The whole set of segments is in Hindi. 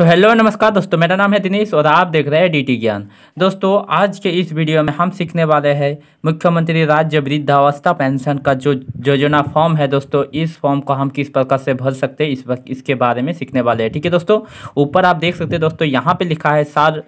सो हेलो नमस्कार दोस्तों मेरा नाम है दिनेश और आप देख रहे हैं डीटी ज्ञान दोस्तों आज के इस वीडियो में हम सीखने वाले हैं मुख्यमंत्री राज्य वृद्धावस्था पेंशन का जो योजना फॉर्म है दोस्तों इस फॉर्म को हम किस प्रकार से भर सकते हैं इस इसके बारे में सीखने वाले हैं ठीक है दोस्तों ऊपर आप देख सकते हैं दोस्तों यहाँ पर लिखा है सार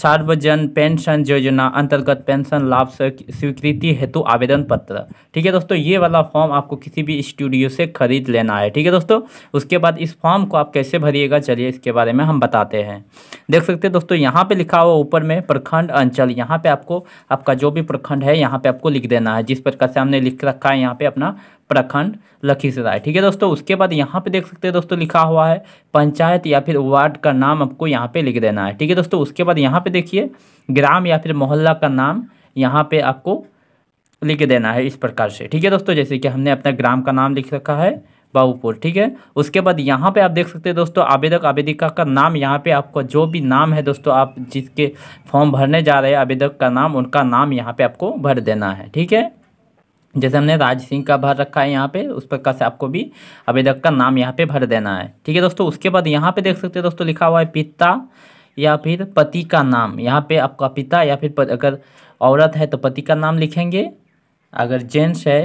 सार्वजन पेंशन योजना अंतर्गत पेंशन लाभ स्वीकृति हेतु आवेदन पत्र ठीक है दोस्तों ये वाला फॉर्म आपको किसी भी स्टूडियो से खरीद लेना है ठीक है दोस्तों उसके बाद इस फॉर्म को आप कैसे भरिएगा चलिए इसके बारे में हम बताते हैं देख सकते हैं दोस्तों यहाँ पे लिखा हुआ ऊपर में प्रखंड अंचल यहाँ पे आपको आपका जो भी प्रखंड है यहाँ पे आपको लिख देना है जिस प्रकार से हमने लिख रखा है यहाँ पे अपना प्रखंड लखीसराय ठीक है दोस्तों उसके बाद यहाँ पे देख सकते हैं दोस्तों लिखा हुआ है पंचायत या फिर वार्ड का नाम आपको यहाँ पे लिख देना है ठीक है दोस्तों उसके बाद यहाँ पे देखिए ग्राम या फिर मोहल्ला का नाम यहाँ पे आपको लिख देना है इस प्रकार से ठीक है दोस्तों जैसे कि हमने अपना ग्राम का नाम लिख रखा है बाबूपुर ठीक है उसके बाद यहाँ पे आप देख सकते हैं दोस्तों आवेदक आवेदिका का नाम यहाँ पे आपको जो भी नाम है दोस्तों आप जिसके फॉर्म भरने जा रहे हैं आवेदक का नाम उनका नाम यहाँ पे आपको भर देना है ठीक है जैसे हमने राज सिंह का भर रखा है यहाँ पे उस प्रकार से आपको भी आवेदक का नाम यहाँ पे भर देना है ठीक है दोस्तों उसके बाद यहाँ पे देख सकते हैं दोस्तों लिखा हुआ है पिता या फिर पति का नाम यहाँ पे आपका पिता या फिर अगर औरत है तो पति का नाम लिखेंगे अगर जेंट्स है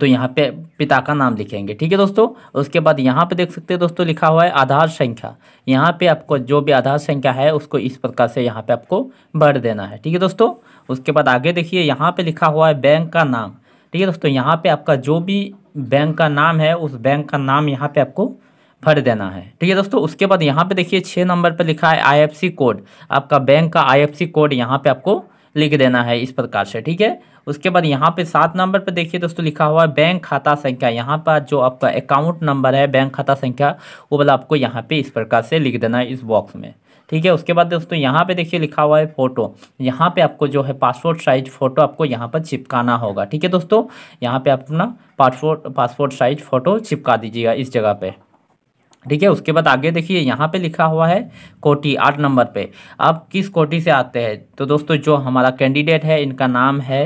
तो यहाँ पे पिता का नाम लिखेंगे ठीक है दोस्तों उसके बाद यहाँ पे देख सकते हैं दोस्तों लिखा हुआ है आधार संख्या यहाँ पे आपको जो भी आधार संख्या है उसको इस प्रकार से यहाँ पे आपको भर देना है ठीक है दोस्तों उसके बाद आगे देखिए यहाँ पे लिखा हुआ है बैंक का नाम ठीक है दोस्तों यहाँ पे आपका जो भी बैंक का नाम है उस बैंक का नाम यहाँ पे आपको भर देना है ठीक है दोस्तों उसके बाद यहाँ पे देखिए छः नंबर पे लिखा है आईएफसी कोड आपका बैंक का आईएफसी कोड यहाँ पे आपको लिख देना है इस प्रकार से ठीक है उसके बाद यहाँ पे सात नंबर पे देखिए दोस्तों लिखा हुआ है बैंक खाता संख्या यहाँ पर जो आपका अकाउंट नंबर है बैंक खाता संख्या वो वाला आपको यहाँ पे इस प्रकार से लिख देना है इस बॉक्स में ठीक है उसके बाद दोस्तों यहाँ पे देखिए लिखा हुआ है फोटो यहाँ पे आपको जो है पासपोर्ट साइज फोटो आपको यहाँ पर चिपकाना होगा ठीक है दोस्तों यहाँ पे आप अपना पासपोर्ट पासपोर्ट साइज फोटो चिपका दीजिएगा इस जगह पे ठीक है उसके बाद आगे देखिए यहाँ पे लिखा हुआ है कोटी आठ नंबर पे आप किस कोटी से आते हैं तो दोस्तों जो हमारा कैंडिडेट है इनका नाम है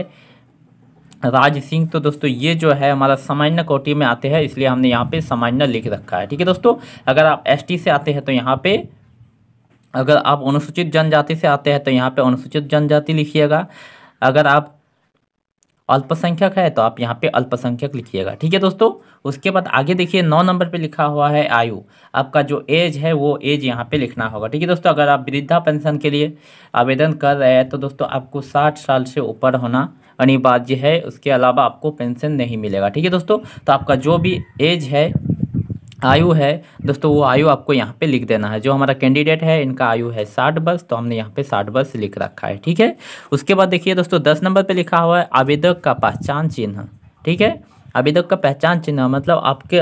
राज सिंह तो दोस्तों ये जो है हमारा सामान्य कोटी में आते हैं इसलिए हमने यहाँ पे सामान्य लिख रखा है ठीक है दोस्तों अगर आप एसटी से आते हैं तो यहाँ पे अगर आप अनुसूचित जनजाति से आते हैं तो यहाँ पे अनुसूचित जनजाति लिखिएगा अगर आप अल्पसंख्यक है तो आप यहाँ पे अल्पसंख्यक लिखिएगा ठीक है दोस्तों उसके बाद आगे देखिए नौ नंबर पे लिखा हुआ है आयु आपका जो एज है वो एज यहाँ पे लिखना होगा ठीक है दोस्तों अगर आप वृद्धा पेंशन के लिए आवेदन कर रहे हैं तो दोस्तों आपको साठ साल से ऊपर होना अनिवार्य है उसके अलावा आपको पेंशन नहीं मिलेगा ठीक है दोस्तों तो आपका जो भी एज है आयु है दोस्तों वो आयु आपको यहाँ पे लिख देना है जो हमारा कैंडिडेट है इनका आयु है साठ वर्ष तो हमने यहाँ पे साठ वर्ष लिख रखा है ठीक है उसके बाद देखिए दोस्तों दस नंबर पे लिखा हुआ है आवेदक का पहचान चिन्ह ठीक है आवेदक का पहचान चिन्ह मतलब आपके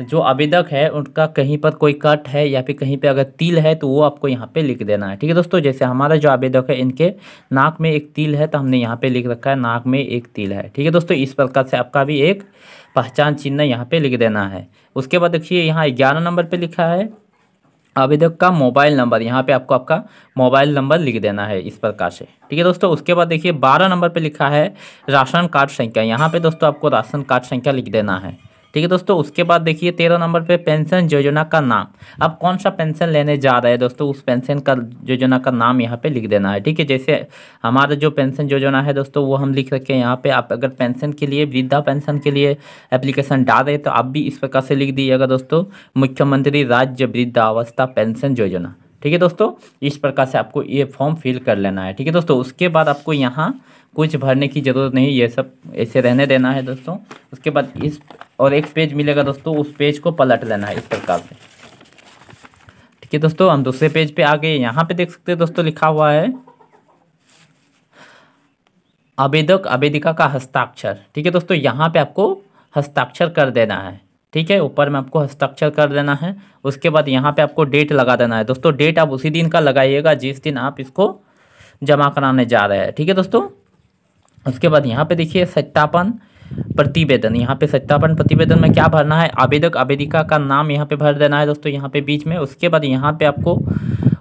जो आवेदक है उनका कहीं पर कोई कट है या फिर कहीं पे अगर तिल है तो वो आपको यहाँ पे लिख देना है ठीक है दोस्तों जैसे हमारा जो आवेदक है इनके नाक में एक तिल है तो हमने यहाँ पे लिख रखा है नाक में एक तिल है ठीक है दोस्तों इस प्रकार से आपका भी एक पहचान चिन्ह यहाँ पे लिख देना है उसके बाद देखिए यहाँ ग्यारह नंबर पर लिखा है आवेदक का मोबाइल नंबर यहाँ पे आपको आपका मोबाइल नंबर लिख देना है इस प्रकार से ठीक है दोस्तों उसके बाद देखिए बारह नंबर पे लिखा है राशन कार्ड संख्या यहाँ पे दोस्तों आपको राशन कार्ड संख्या लिख देना है ठीक है दोस्तों उसके बाद देखिए तेरह नंबर पे पेंशन योजना का नाम अब कौन सा पेंशन लेने जा रहा है दोस्तों उस पेंशन का योजना का नाम यहाँ पे लिख देना है ठीक है जैसे हमारा जो पेंशन योजना है दोस्तों वो हम लिख रखे हैं यहाँ पे आप अगर पेंशन के लिए वृद्धा पेंशन के लिए एप्लीकेशन डाल रहे तो आप भी इस प्रकार से लिख दीजिएगा दोस्तों मुख्यमंत्री राज्य वृद्धावस्था पेंशन योजना ठीक है दोस्तों इस प्रकार से आपको ये फॉर्म फिल कर लेना है ठीक है दोस्तों उसके बाद आपको यहाँ कुछ भरने की ज़रूरत नहीं ये सब ऐसे रहने देना है दोस्तों उसके बाद इस और एक पेज मिलेगा दोस्तों उस पेज को पलट लेना है इस प्रकार से ठीक है दोस्तों हम दूसरे पेज पे आ गए यहाँ पे देख सकते हैं दोस्तों लिखा हुआ है आवेदक आवेदिका का हस्ताक्षर ठीक है दोस्तों यहाँ पे आपको हस्ताक्षर कर देना है ठीक है ऊपर में आपको हस्ताक्षर कर देना है उसके बाद यहाँ पे आपको डेट लगा देना है दोस्तों डेट आप उसी दिन का लगाइएगा जिस दिन आप इसको जमा कराने जा रहे हैं ठीक है दोस्तों उसके बाद यहाँ पे देखिए सत्यापन प्रतिवेदन यहाँ पे सत्यापन प्रतिवेदन में क्या भरना है आवेदक आवेदिका का नाम यहाँ पे भर देना है दोस्तों यहाँ पे बीच में उसके बाद यहाँ पे आपको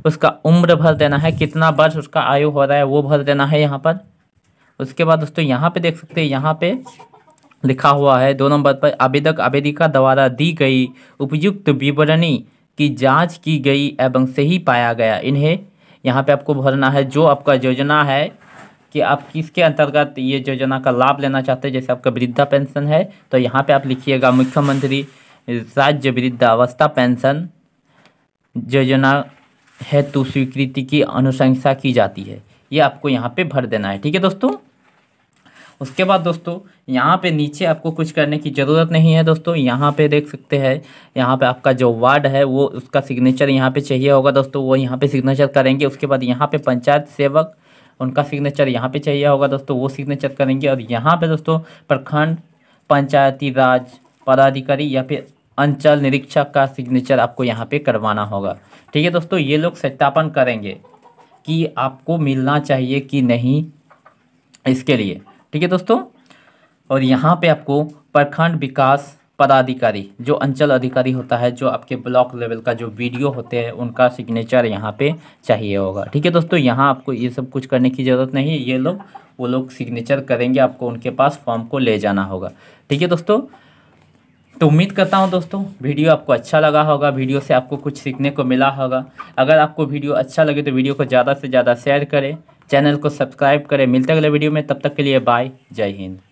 उसका उम्र भर देना है कितना वर्ष उसका आयु हो रहा है वो भर देना है यहाँ पर उसके बाद दोस्तों यहाँ पे देख सकते हैं यहाँ पे लिखा हुआ है दो नंबर पर आवेदक आवेदिका द्वारा दी गई उपयुक्त विवरणी की जांच की गई एवं सही पाया गया इन्हें यहाँ पे आपको भरना है जो आपका योजना है कि आप किसके अंतर्गत ये योजना का लाभ लेना चाहते हैं जैसे आपका वृद्धा पेंशन है तो यहाँ पे आप लिखिएगा मुख्यमंत्री राज्य वृद्धावस्था पेंशन योजना हेतु स्वीकृति की अनुशंसा की जाती है ये आपको यहाँ पर भर देना है ठीक है दोस्तों उसके बाद दोस्तों यहाँ पे नीचे आपको कुछ करने की ज़रूरत नहीं है दोस्तों यहाँ पे देख सकते हैं यहाँ पे आपका जो वार्ड है वो उसका सिग्नेचर यहाँ पे चाहिए होगा दोस्तों वो यहाँ पे सिग्नेचर करेंगे उसके बाद यहाँ पे पंचायत सेवक उनका सिग्नेचर यहाँ पे चाहिए होगा दोस्तों वो सिग्नेचर करेंगे और यहाँ पर दोस्तों प्रखंड पंचायती राज पदाधिकारी या फिर अंचल निरीक्षक का सिग्नेचर आपको यहाँ पर करवाना होगा ठीक है दोस्तों ये लोग सत्यापन करेंगे कि आपको मिलना चाहिए कि नहीं इसके लिए ठीक है दोस्तों और यहाँ पे आपको प्रखंड विकास पदाधिकारी जो अंचल अधिकारी होता है जो आपके ब्लॉक लेवल का जो वीडियो होते हैं उनका सिग्नेचर यहाँ पे चाहिए होगा ठीक है दोस्तों यहाँ आपको ये सब कुछ करने की ज़रूरत नहीं ये लोग वो लोग सिग्नेचर करेंगे आपको उनके पास फॉर्म को ले जाना होगा ठीक है दोस्तों तो उम्मीद करता हूँ दोस्तों वीडियो आपको अच्छा लगा होगा वीडियो से आपको कुछ सीखने को मिला होगा अगर आपको वीडियो अच्छा लगे तो वीडियो को ज़्यादा से ज़्यादा शेयर करें चैनल को सब्सक्राइब करें मिलते अगले वीडियो में तब तक के लिए बाय जय हिंद